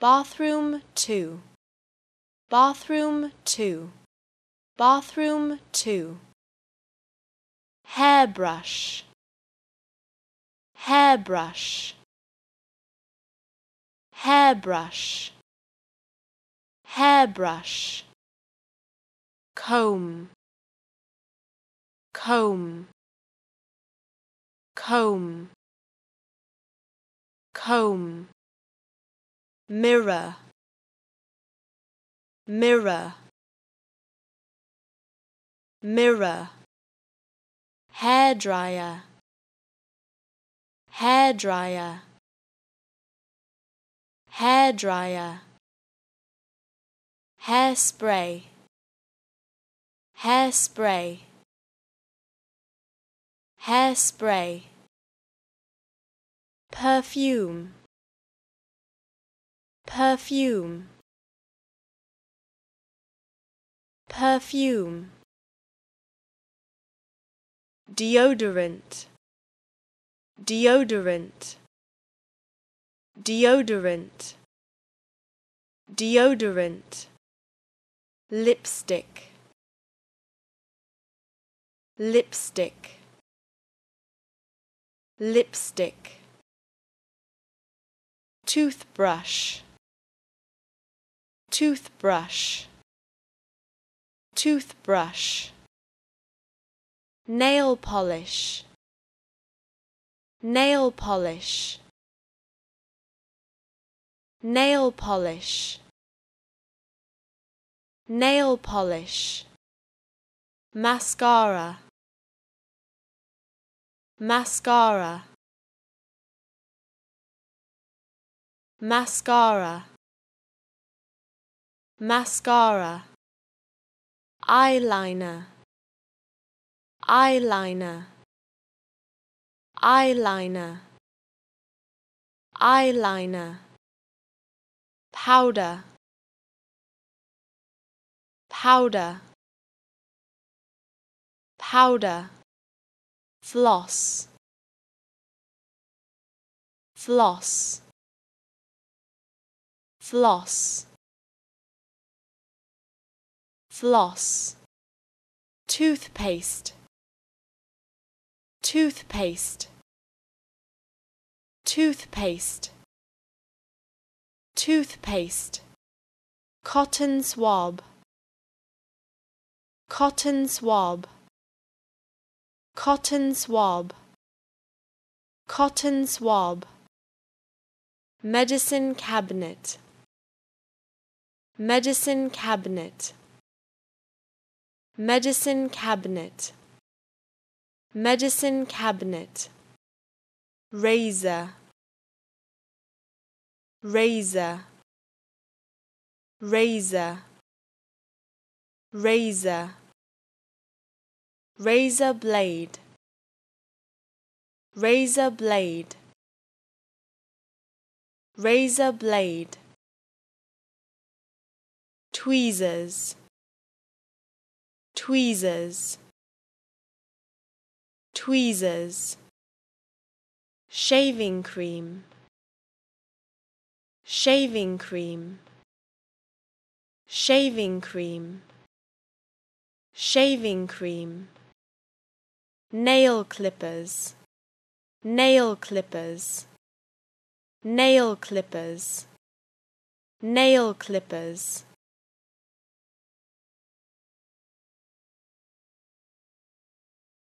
Bathroom 2 Bathroom 2 Bathroom 2 Hairbrush Hairbrush Hairbrush Hairbrush Comb Comb Comb Comb mirror mirror mirror hair dryer hair dryer hair dryer hairspray hairspray hairspray perfume perfume perfume deodorant deodorant deodorant deodorant lipstick lipstick lipstick toothbrush toothbrush toothbrush nail polish nail polish nail polish nail polish mascara mascara mascara mascara eyeliner eyeliner eyeliner eyeliner powder powder powder floss floss floss floss toothpaste toothpaste toothpaste toothpaste cotton swab cotton swab cotton swab cotton swab medicine cabinet medicine cabinet medicine cabinet medicine cabinet razor razor razor razor razor blade razor blade razor blade tweezers tweezers tweezers shaving cream shaving cream shaving cream shaving cream nail clippers nail clippers nail clippers nail clippers